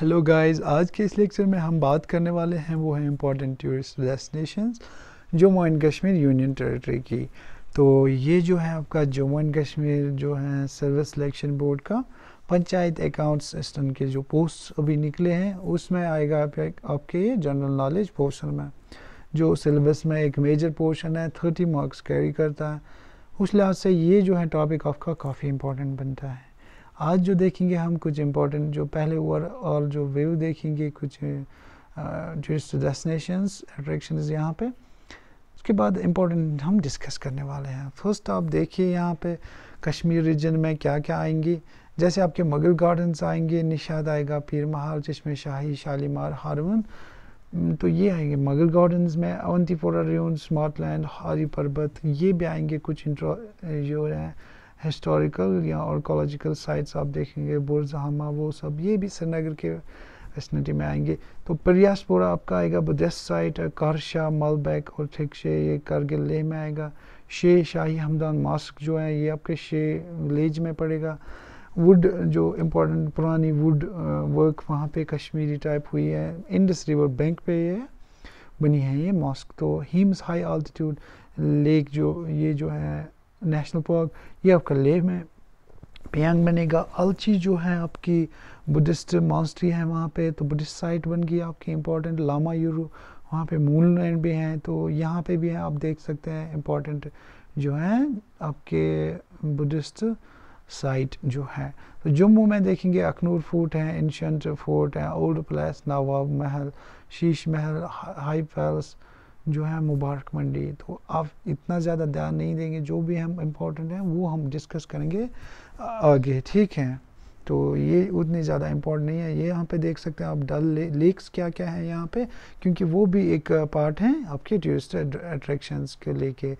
hello guys आज के इस लेक्चर में हम बात करने वाले हैं वो है important tourist destinations Jammu and Kashmir union territory की तो ये जो है आपका जम्मू एंड कश्मीर जो है सर्विस सिलेक्शन बोर्ड का पंचायत अकाउंट सिस्टम के जो पोस्ट अभी निकले हैं उसमें आएगा आप, आपके ये जनरल नॉलेज पोर्सन में जो सिलेबस में एक मेजर पोर्शन है थर्टी मार्क्स कैरी करता है उस लिहाज से ये जो है टॉपिक आपका काफ़ी इम्पोर्टेंट बनता है आज जो देखेंगे हम कुछ इम्पोर्टेंट जो पहले ओवरऑल जो व्यू देखेंगे कुछ टूरिस्ट डेस्टिनेशंस अट्रैक्शन यहाँ पे उसके बाद इम्पोर्टेंट हम डिस्कस करने वाले हैं फर्स्ट आप देखिए यहाँ पे कश्मीर रीजन में क्या क्या आएंगी जैसे आपके मगल गार्डन्स आएंगे निशाद आएगा पीर महाल चश्मे शाही शालीमार हारवन तो ये आएंगे मगल गार्डन्स में अवंतीपोरा रून स्मार्ट लैंड हारी पर्वत ये भी आएंगे कुछ इंट्रो जो हैं हिस्टोरिकल या आर्कोलॉजिकल साइट्स आप देखेंगे बुरजहामा वो सब ये भी श्रीनगर के फैसिलिटी में आएंगे तो प्रयासपुरा आपका आएगा बुद्धिस्ट साइट करशा मलबैक और ठीक ये करगिल लेह में आएगा शे शाही हमदान मास्क जो है ये आपके शे विलेज में पड़ेगा वुड जो इम्पोर्टेंट पुरानी वुड वर्क वहाँ पे कश्मीरी टाइप हुई है इंडस रिवर बैंक पे ये बनी है ये मॉस्क तो हीम्स हाई आल्टीट्यूड लेक जो ये जो है नेशनल पार्क ये आपका लेह में पियांग बनेगा अलची जो है आपकी बुद्धिस्ट मॉन्स्ट्री है वहाँ पे तो बुद्धिस्ट साइट बन गई आपकी इम्पोर्टेंट लामा यूरू वहाँ पे मूल लैंड भी हैं तो यहाँ पे भी है आप देख सकते हैं इम्पोर्टेंट जो है आपके बुद्धिस्ट साइट जो है तो जम्मू में देखेंगे अखनूर फोर्ट है एंशंट फोर्ट है ओल्ड प्लेस नवाब महल शीश महल हाई पैलेस जो है मुबारक मंडी तो आप इतना ज़्यादा ध्यान नहीं देंगे जो भी हम इम्पोर्टेंट हैं वो हम डिस्कस करेंगे आगे ठीक है तो ये उतनी ज़्यादा इम्पोर्टेंट नहीं है ये यहाँ पे देख सकते हैं आप डल लेक्स क्या क्या है यहाँ पे क्योंकि वो भी एक पार्ट हैं आपके टूरिस्ट अट्रैक्शंस के लेके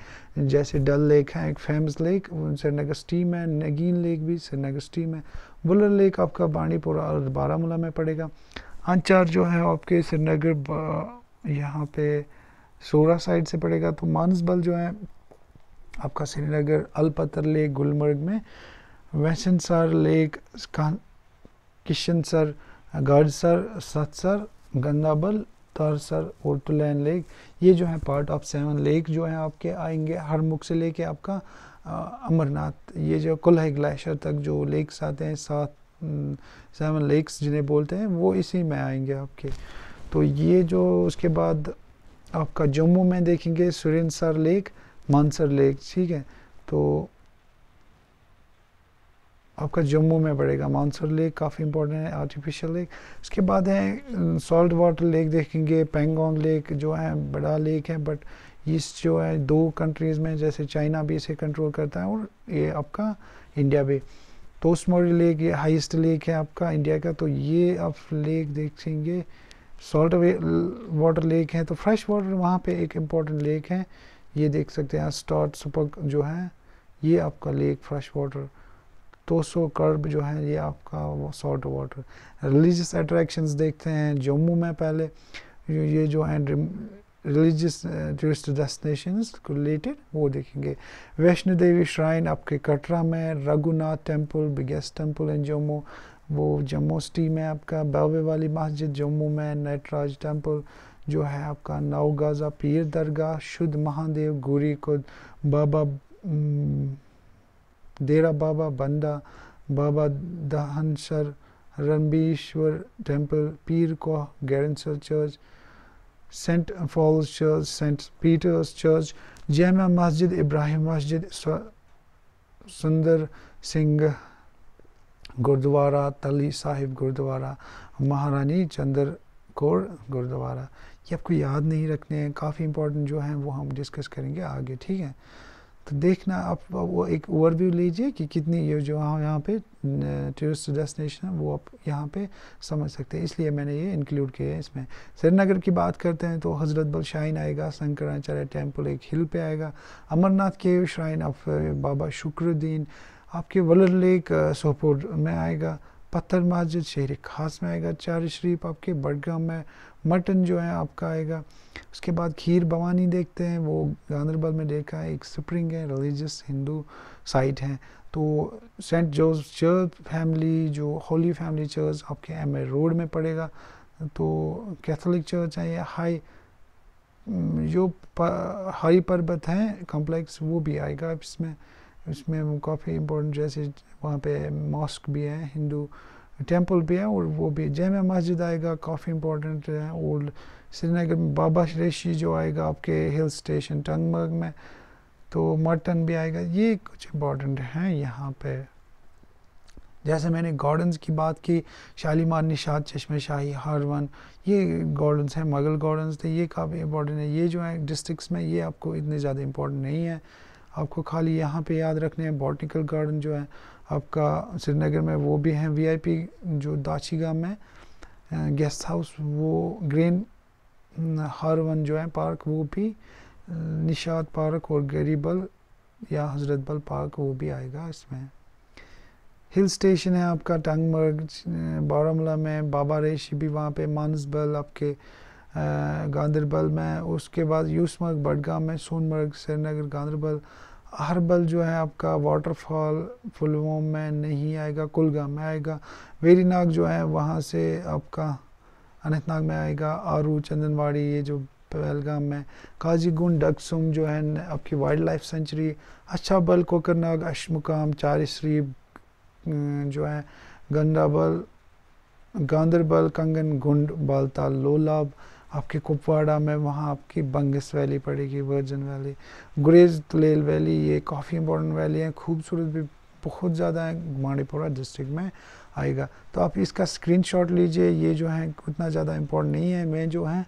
जैसे डल लेक है एक फेमस लेक श्रीनगर स्टीम है नगीन लेक भी श्रीनगर स्टीम है बुलर लेक आपका बानीपुरा और बारामूला में पड़ेगा अंचार जो है आपके श्रीनगर यहाँ पे सोरा साइड से पड़ेगा तो मानसबल जो है आपका श्रीनगर अलपतर लेक गुलमर्ग में वैशनसर लेक किशनसर गढ़सर सतसर गंदाबल तरसर और तुलैन लेक ये जो है पार्ट ऑफ सेवन लेक जो है आपके आएंगे हर मुख से लेके आपका अमरनाथ ये जो कुल्ह ग्लेशियर तक जो लेक्स आते हैं सात सेवन लेक्स जिन्हें बोलते हैं वो इसी में आएंगे आपके तो ये जो उसके बाद आपका जम्मू में देखेंगे Surinsar lake Mansar lake ठीक है तो आपका जम्मू में पड़ेगा मानसर लेक काफ़ी इंपॉर्टेंट है आर्टिफिशियल लेक उसके बाद है सॉल्ट वाटर लेक देखेंगे पेंगोंग लेक जो है बड़ा लेक है बट इस जो है दो कंट्रीज़ में जैसे चाइना भी इसे कंट्रोल करता है और ये आपका इंडिया भी तोस्मोरी लेक ये हाइस्ट लेक है आपका इंडिया का तो ये आप लेक देखेंगे सॉल्ट वाटर लेक है तो फ्रेश वाटर वहाँ पे एक इम्पॉर्टेंट लेक है ये देख सकते हैं स्टार्ट सुपर जो है ये आपका लेक फ्रेश वाटर तो सो कर्ब जो है ये आपका सॉल्ट वाटर रिलीजियस अट्रैक्शंस देखते हैं जम्मू में पहले ये जो है रिलीजियस टूरिस्ट डेस्टिनेशन रिलेटेड वो देखेंगे वैष्णो देवी श्राइन आपके कटरा में Raghunath temple biggest temple in Jammu वो जम्मू सिटी में आपका बावे वाली मस्जिद जम्मू में नटराज टेम्पल जो है आपका नवगाजा पीर दरगाह शुद्ध महादेव गुरी खुद बाबा डेरा बाबा बंदा बाबा दहनसर रणबीश्वर टेम्पल पीर को गैरसर church saint Paul's church saint Peter's church Jama Masjid Ibrahim मस्जिद सुंदर सिंह गुरुद्वारा तली साहिब गुरुद्वारा महारानी चंद्र कौर गुरुद्वारा ये आपको याद नहीं रखने हैं काफ़ी इंपॉर्टेंट जो हैं वो हम डिस्कस करेंगे आगे ठीक है तो देखना आप वो एक ओवरव्यू लीजिए कि कितनी ये जो हाँ, यहाँ पे टूरिस्ट डेस्टिनेशन है वो आप यहाँ पे समझ सकते हैं इसलिए मैंने ये इंक्लूड किया है इसमें श्रीनगर की बात करते हैं तो हजरत बल शाइन आएगा शंकराचार्य टेम्पल एक हिल पे आएगा अमरनाथ के श्राइन ऑफ बाबा शुक्रद्दीन आपके वलर लेक सोपोर में आएगा पत्थर मस्जिद शहर खास में आएगा चार शरीफ आपके बडगाम में मटन जो है आपका आएगा उसके बाद खीर भवानी देखते हैं वो गांधरबल में देखा है एक स्प्रिंग है रिलीजियस हिंदू साइट है तो सेंट जोस चर्च फैमिली जो होली फैमिली चर्च आपके एम रोड में पड़ेगा तो कैथोलिक चर्च है या हाई जो हरी पर्वत हैं कॉम्प्लेक्स वो भी आएगा इसमें उसमें हम काफ़ी इम्पोर्टेंट जैसे वहाँ पे मॉस्क भी है हिंदू टेम्पल भी है और वो भी जैम मस्जिद आएगा काफ़ी इम्पोर्टेंट है ओल्ड श्रीनगर में बाबा श्रेषी जो आएगा आपके हिल स्टेशन टंगमर्ग में तो मटन भी आएगा ये कुछ इम्पोर्टेंट हैं यहाँ पे जैसे मैंने गार्डन्स की बात की शालीमार निशाद चश्मे शाही हरवन ये गार्डन्स हैं मगल गार्डन्स थे ये काफ़ी इम्पोर्टेंट है ये जो है डिस्ट्रिक्स में ये आपको इतने ज़्यादा इम्पोर्टेंट नहीं है आपको खाली यहाँ पे याद रखने हैं बॉटनिकल गार्डन जो है आपका श्रीनगर में वो भी हैं वीआईपी जो दाचीगा में गेस्ट हाउस वो ग्रीन हारवन जो है पार्क वो भी निशाद पार्क और गरीबल या हजरतबल पार्क वो भी आएगा इसमें हिल स्टेशन है आपका टंगमर्ग बारामूला में बाबा रेशी भी वहाँ पे मानसबल आपके गांधरबल में उसके बाद यूसमर्ग बडगाम में सोनमर्ग श्रीनगर गांधरबल हर्बल जो है आपका वाटरफॉल फुलवोम में नहीं आएगा कुलगाम में आएगा वेरीनाग जो है वहाँ से आपका अनंतनाग में आएगा आरू चंदनवाड़ी ये जो पहलगाम में काजीगुंड डकसुम जो है आपकी वाइल्ड लाइफ सेंचुरी अच्छा बल कोकरनाग अशमुकाम चारिश्री जो है गंडाबल गांधरबल कंगन गुंड बालताल लोलाब आपके कुपवाड़ा में वहाँ आपकी बंगस वैली पड़ेगी वर्जन वैली गुरेज तलेल वैली ये काफ़ी इंपॉर्टेंट वैली है खूबसूरत भी बहुत ज़्यादा है माणीपुरा डिस्ट्रिक्ट में आएगा तो आप इसका स्क्रीनशॉट लीजिए ये जो है उतना ज़्यादा इम्पोर्टेंट नहीं है मैं जो है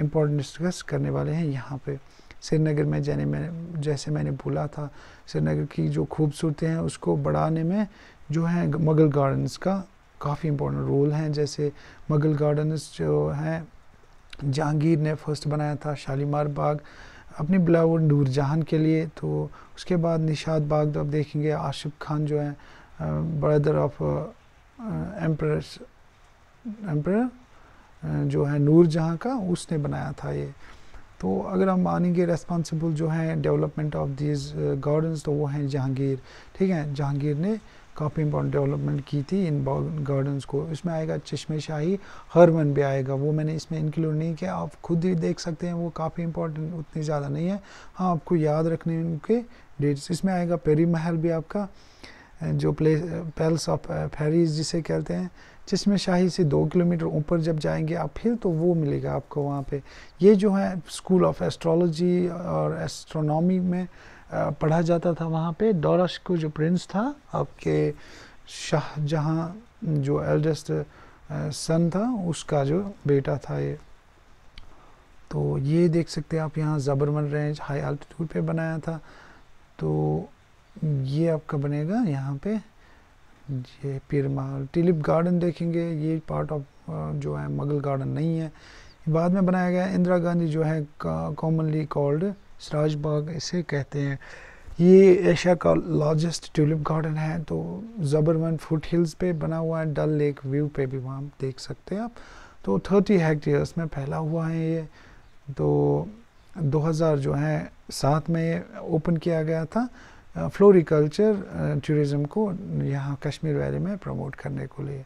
इम्पोर्टेंट डिस्कस करने वाले हैं यहाँ पे श्रीनगर में जाने में जैसे मैंने बोला था श्रीनगर की जो खूबसूरती है उसको बढ़ाने में जो है मुगल गार्डन्स का काफ़ी इम्पोर्टेंट रोल हैं जैसे मुगल गार्डन्स जो हैं जहांगीर ने फर्स्ट बनाया था शालीमार बाग अपनी बिलावर नूर जहान के लिए तो उसके बाद निशाद बाग तो आप देखेंगे आशिफ खान जो है ब्रदर ऑफ एम्प्रस एम्प्रर जो है नूर जहाँ का उसने बनाया था ये तो अगर हम मानेंगे रेस्पॉन्सिबल जो हैं डेवलपमेंट ऑफ दीज गार्डन्स तो वो हैं जहांगीर ठीक है जहांगीर ने काफ़ी इम्पोर्टेंट डेवलपमेंट की थी इन गार्डन्स को इसमें आएगा चश्मे शाही हरमन भी आएगा वो मैंने इसमें इंक्लूड नहीं किया आप खुद ही देख सकते हैं वो काफ़ी इंपॉर्टेंट उतनी ज़्यादा नहीं है हाँ आपको याद रखने के डेट्स इसमें आएगा पेरी महल भी आपका जो प्लेस पैलेस ऑफ फेरीज जिसे कहते हैं चश्मे शाही से दो किलोमीटर ऊपर जब जाएंगे आप फिर तो वो मिलेगा आपको वहाँ पे ये जो है स्कूल ऑफ एस्ट्रोलॉजी और एस्ट्रोनॉमी में पढ़ा जाता था वहाँ पे दौरश को जो प्रिंस था आपके शाहजहाँ जो एल्डेस्ट सन था उसका जो बेटा था ये तो ये देख सकते हैं आप यहाँ ज़बरमन रेंज हाई आल्टीट्यूड पे बनाया था तो ये आपका बनेगा यहाँ पे ये पिरमाल टिलिप गार्डन देखेंगे ये पार्ट ऑफ जो है मगल गार्डन नहीं है बाद में बनाया गया इंदिरा गांधी जो है कॉमनली कॉल्ड सराज बाग इसे कहते हैं ये एशिया का लार्जेस्ट ट्यूलिप गार्डन है तो ज़बरमंद फुट हिल्स पे बना हुआ है डल लेक व्यू पे भी वहाँ देख सकते हैं आप तो 30 हेक्टेयर्स में फैला हुआ है ये तो 2000 जो है सात में ओपन किया गया था फ्लोरिकल्चर टूरिज़्म को यहाँ कश्मीर वैली में प्रमोट करने को लिए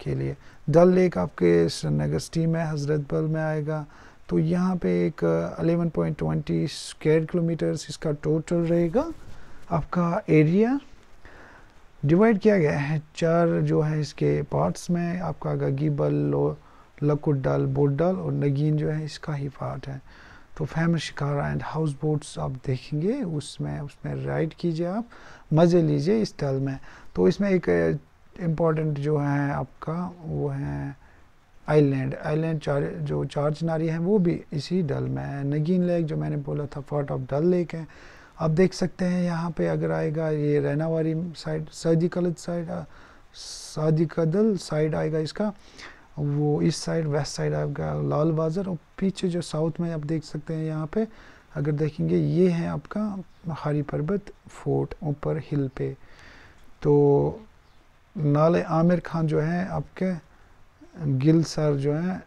के लिए डल लेक आपके श्रीनगर सिटी में हजरतबल में आएगा तो यहाँ पे एक 11.20 स्क्वायर किलोमीटर्स इसका टोटल रहेगा आपका एरिया डिवाइड किया गया है चार जो है इसके पार्ट्स में आपका गगीबल लो लकुडल बोडल और नगीन जो है इसका ही पार्ट है तो फैम शिकारा एंड हाउस बोट्स आप देखेंगे उसमें उसमें राइड कीजिए आप मज़े लीजिए इस टल में तो इसमें एक इम्पॉर्टेंट uh, जो है आपका वो है आइलैंड आइलैंड चार जो चार चिनारी हैं वो भी इसी डल में है नगीन लेक जो मैंने बोला था फोर्ट ऑफ डल लेक है आप देख सकते हैं यहाँ पे अगर आएगा ये रैनावारी साइड सदी कलद साइड सर्दी कदल साइड आएगा इसका वो इस साइड वेस्ट साइड आएगा लाल बाज़ार और पीछे जो साउथ में आप देख सकते हैं यहाँ पे अगर देखेंगे ये है आपका हरी पर्वत फोर्ट ऊपर हिल पे तो नाले आमिर खान जो है आपके गिल सर जो हैं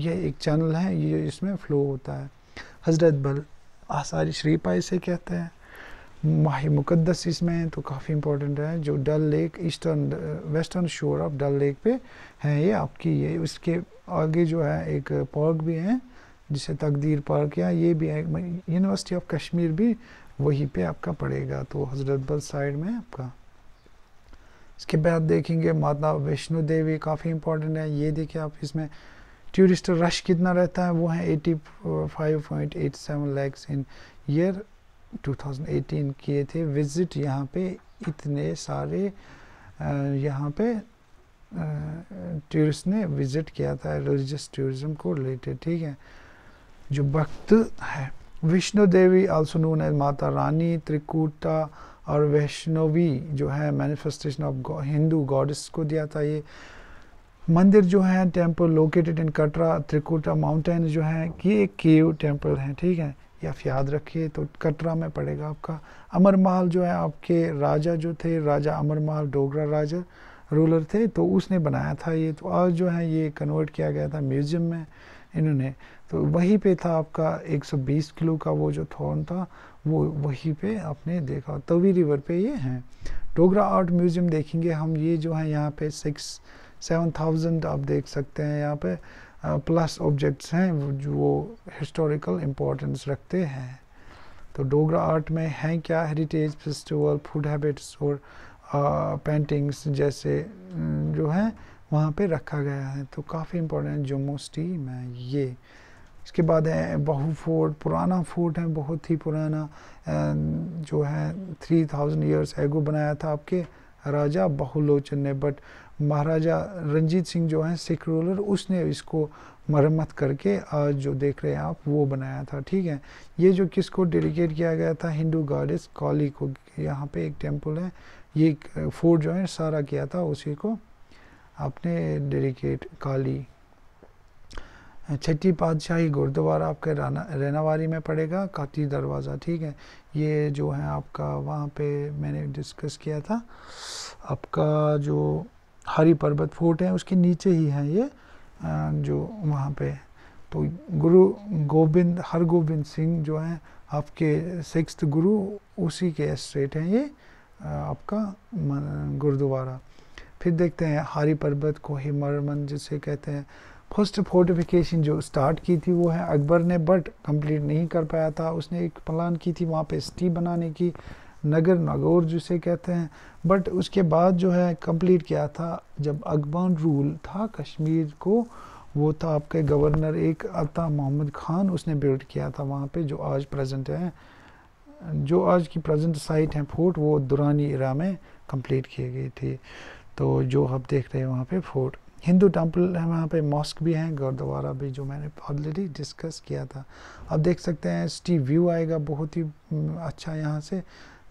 ये एक चैनल है ये इसमें फ़्लो होता है हज़रत बल आसार शरीफा इसे कहते हैं माह मुकद्दस इसमें है तो काफ़ी इंपॉर्टेंट है जो Dal lake eastern western shore of Dal lake पे है ये आपकी ये उसके आगे जो है एक पार्क भी है जिसे तकदीर पार्क या ये भी है यूनिवर्सिटी ऑफ कश्मीर भी वहीं पे आपका पड़ेगा तो हज़रत बल साइड में आपका इसके बाद देखेंगे माता वैष्णो देवी काफ़ी इंपॉर्टेंट है ये देखिए आप इसमें टूरिस्ट रश कितना रहता है वो है 85.87 लैक्स इन ईयर 2018 किए थे विजिट यहाँ पे इतने सारे यहाँ पे टूरिस्ट ने विजिट किया था रिलीजियस टूरिज्म को रिलेटेड ठीक है जो भक्त है विष्णु देवी आल्सो नोन है माता रानी त्रिकूटा और वैष्णवी जो है मैनिफेस्टेशन ऑफ हिंदू गॉडेस को दिया था ये मंदिर जो है temple located in Katra Trikuta mountain जो है ये एक केव टेम्पल है ठीक है ये आप याद रखिए तो कटरा में पड़ेगा आपका अमर महल जो है आपके राजा जो थे राजा अमर महल डोगरा राजा रूलर थे तो उसने बनाया था ये तो आज जो है ये कन्वर्ट किया गया था म्यूजियम में इन्होंने तो वहीं पे था आपका 120 किलो का वो जो थॉर्न था वो वहीं पे आपने देखा तवी रिवर पे ये हैं डोगरा आर्ट म्यूजियम देखेंगे हम ये जो है यहाँ पे सिक्स सेवन थाउजेंड आप देख सकते हैं यहाँ पे प्लस ऑब्जेक्ट्स हैं जो वो हिस्टोरिकल इम्पोर्टेंस रखते हैं तो डोगरा आर्ट में हैं क्या हेरिटेज फेस्टिवल फूड हैबिट्स और पेंटिंग्स जैसे जो हैं वहाँ पे रखा गया है तो काफ़ी इम्पोर्टेंट जम्मू सिटी में ये इसके बाद है बहू फोर्ट पुराना फोर्ट है बहुत ही पुराना जो है थ्री थाउजेंड ईयर्स एगो बनाया था आपके राजा बहुलोचन ने बट महाराजा रंजीत सिंह जो है सिख रूलर उसने इसको मरम्मत करके आज जो देख रहे हैं आप वो बनाया था ठीक है ये जो किसको डेडिकेट किया गया था हिंदू गॉडेस काली को यहाँ पे एक टेम्पल है ये फोर्ट जो है सारा किया था उसी को आपने डेडिकेट काली छठी पातशाही गुरुद्वारा आपके राना रहनावारी में पड़ेगा काती दरवाज़ा ठीक है ये जो है आपका वहाँ पे मैंने डिस्कस किया था आपका जो हरी पर्वत फोर्ट है उसके नीचे ही है ये जो वहाँ पे तो गुरु गोविंद हर गोविंद सिंह जो है आपके सिक्स गुरु उसी के एस्टेट हैं ये आपका गुरुद्वारा फिर देखते हैं हरी पर्वत को हिमर मन जिसे कहते हैं फर्स्ट फोर्टिफिकेशन जो स्टार्ट की थी वो है अकबर ने बट कंप्लीट नहीं कर पाया था उसने एक प्लान की थी वहाँ पे सिटी बनाने की नगर नागौर जिसे कहते हैं बट उसके बाद जो है कंप्लीट किया था जब अकबान रूल था कश्मीर को वो था आपके गवर्नर एक अता मोहम्मद खान उसने बिल्ड किया था वहाँ पर जो आज प्रजेंट है जो आज की प्रजेंट साइट है फोर्ट वो दुरानी इरा में कम्प्लीट की गई थी तो जो आप देख रहे हैं वहाँ पे फोर्ट हिंदू टेम्पल है वहाँ पे मॉस्क भी हैं गुरुद्वारा भी जो मैंने ऑलरेडी डिस्कस किया था अब देख सकते हैं स्टी व्यू आएगा बहुत ही अच्छा यहाँ से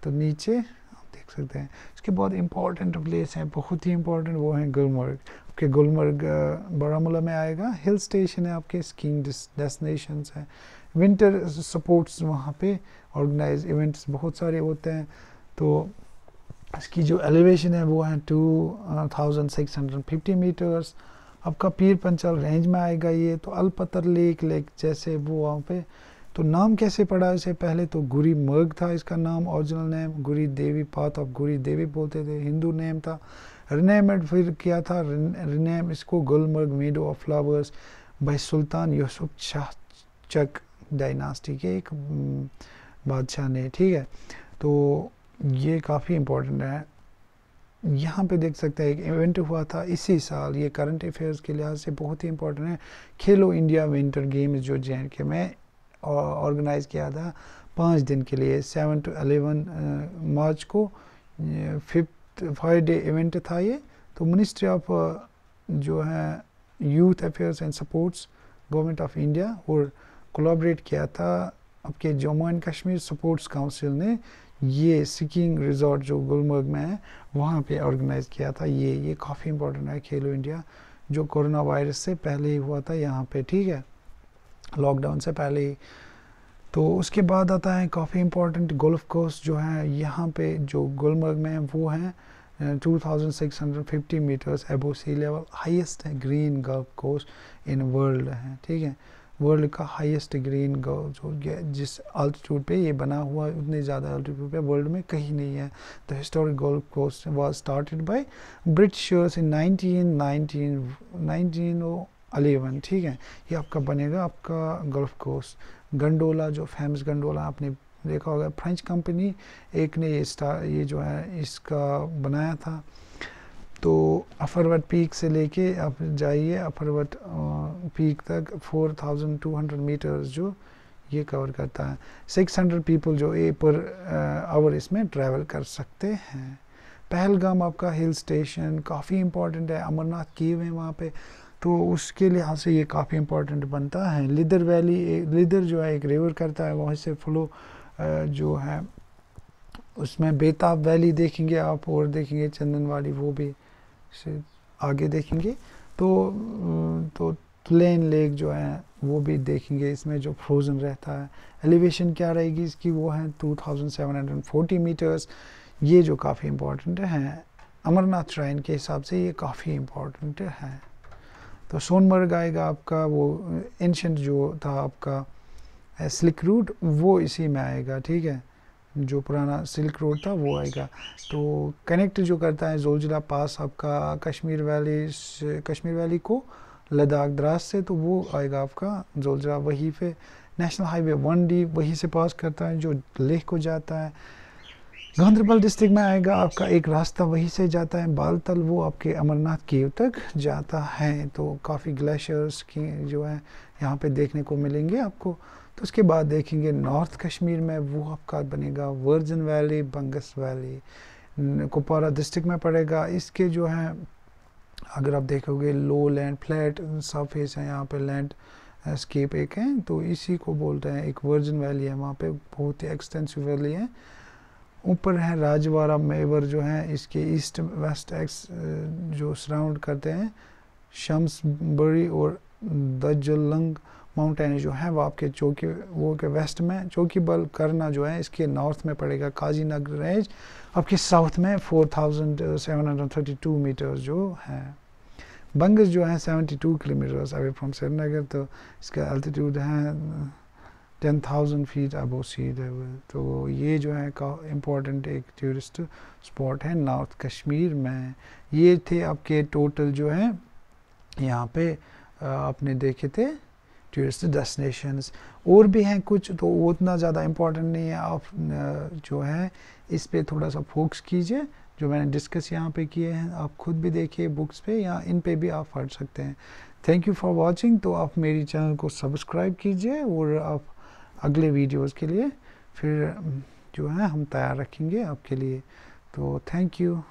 तो नीचे आप देख सकते हैं इसके बहुत इंपॉर्टेंट प्लेस हैं बहुत ही इंपॉर्टेंट वो हैं गुलमर्ग के गुलमर्ग बारामूला में आएगा हिल स्टेशन है आपके स्कीइंग डेस्टिनेशन हैं विंटर सपोर्ट्स वहाँ पे ऑर्गेनाइज इवेंट्स बहुत सारे होते हैं तो इसकी जो एलिवेशन है वो है two thousand six hundred fifty meters आपका पीर पंचल रेंज में आएगा ये तो अलपतर लेक लेक जैसे वो वहाँ पे तो नाम कैसे पड़ा इसे पहले तो गुरी मर्ग था इसका नाम original name Gauri Devi path of Gauri Devi बोलते थे हिंदू नेम था एड फिर किया था रिनेम इसको गुलमर्ग मीडो ऑफ फ्लावर्स भाई सुल्तान यूसुफ शाह चक डायनास्टी के एक mm, बादशाह ने ठीक है तो ये काफ़ी इम्पोर्टेंट है यहाँ पे देख सकते हैं एक इवेंट हुआ था इसी साल ये करंट अफेयर्स के लिहाज से बहुत ही इंपॉर्टेंट है खेलो इंडिया विंटर गेम्स जो जे के में ऑर्गेनाइज किया था पाँच दिन के लिए सेवन टू अलेवन मार्च को फिफ्थ फाइव डे इवेंट था ये तो मिनिस्ट्री ऑफ जो है youth affairs and sports government of India और कोलाबरेट किया था आपके Jammu and Kashmir sports council ने ये स्कीइंग रिजॉर्ट जो गुलमर्ग में है वहाँ पे ऑर्गेनाइज़ किया था ये ये काफ़ी इंपॉर्टेंट है खेलो इंडिया जो कोरोना वायरस से पहले ही हुआ था यहाँ पे ठीक है लॉकडाउन से पहले ही तो उसके बाद आता है काफ़ी इंपॉर्टेंट गोल्फ कोर्स जो है यहाँ पे जो गुलमर्ग में है वो है fifty meters above sea level highest है green golf course in world है ठीक है वर्ल्ड का हाईएस्ट ग्रीन गव जो जिस अल्टीट्यूड पे ये बना हुआ है उतने ज़्यादा अल्टीट्यूड पे वर्ल्ड में कहीं नहीं है द हिस्टोरिक गोल्फ कोस्ट was started by Britishers in nineteen nineteen nineteen eleven ठीक है ये आपका बनेगा आपका गोल्फ़ कोस्ट गंडोला जो फेमस गंडोला आपने देखा होगा फ्रेंच कंपनी एक ने ये ये जो है इसका बनाया था तो अफरवट पीक से लेके आप जाइए अफरवट पीक तक 4200 मीटर्स जो ये कवर करता है 600 पीपल जो ए पर आवर इसमें ट्रैवल कर सकते हैं पहलगाम आपका हिल स्टेशन काफ़ी इंपॉर्टेंट है अमरनाथ केव है वहाँ पे तो उसके लिहाज से ये काफ़ी इंपॉर्टेंट बनता है लिदर वैली लिदर जो है एक रिवर करता है वहाँ से फ्लो जो है उसमें बेताब वैली देखेंगे आप और देखेंगे चंदन वो भी से आगे देखेंगे तो तो प्लेन लेक जो है वो भी देखेंगे इसमें जो फ्रोज़न रहता है एलिवेशन क्या रहेगी इसकी वो है 2740 मीटर्स ये जो काफ़ी इम्पोर्टेंट है अमरनाथ श्राइन के हिसाब से ये काफ़ी इम्पोर्टेंट है तो सोनमर्ग आएगा आपका वो एंशंट जो था आपका स्लिक रूट वो इसी में आएगा ठीक है जो पुराना सिल्क रोड था वो आएगा तो कनेक्ट जो करता है जोलजिला पास आपका कश्मीर वैली कश्मीर वैली को लद्दाख द्रास से तो वो आएगा आपका जोलजिला वहीं पे नेशनल हाईवे वन डी वहीं से पास करता है जो लेह को जाता है गांधरबल डिस्ट्रिक्ट में आएगा आपका एक रास्ता वहीं से जाता है बालतल वो आपके अमरनाथ केव तक जाता है तो काफ़ी ग्लेशियर्स की जो है यहाँ पे देखने को मिलेंगे आपको तो उसके बाद देखेंगे नॉर्थ कश्मीर में वो आपका बनेगा Warwan valley Bangus valley Kupwara district में पड़ेगा इसके जो है अगर आप देखोगे लो लैंड फ्लैट सरफेस है यहाँ पे लैंड स्केप एक है तो इसी को बोलते हैं एक वर्जन वैली है वहाँ पे बहुत ही एक्सटेंसिव वैली है ऊपर है राजवाड़ा मेवर जो है इसके ईस्ट वेस्ट एक्स जो सराउंड करते हैं शम्स बड़ी और दजलंग माउंटेन जो हैं वो आपके चौकी वो के वेस्ट में चौकी बल करना जो है इसके नॉर्थ में पड़ेगा काजी नगर रेंज आपके साउथ में 4732 मीटर्स जो है बंगस जो है 72 किलोमीटर्स अवे फ्रॉम श्रीनगर तो इसका अल्टीट्यूड है ten thousand feet above sea तो ये जो है इम्पोर्टेंट एक टूरिस्ट स्पॉट है नॉर्थ कश्मीर में ये थे आपके टोटल जो है यहाँ पे आपने देखे थे टूरिस्ट डेस्टिनेशंस और भी हैं कुछ तो वो उतना ज़्यादा इम्पोर्टेंट नहीं है आप जो है इस पर थोड़ा सा फोकस कीजिए जो मैंने डिस्कस यहाँ पे किए हैं आप खुद भी देखिए बुक्स पे या इन पे भी आप पढ़ सकते हैं थैंक यू फॉर वाचिंग तो आप मेरी चैनल को सब्सक्राइब कीजिए और आप अगले वीडियोस के लिए फिर जो है हम तैयार रखेंगे आपके लिए तो थैंक यू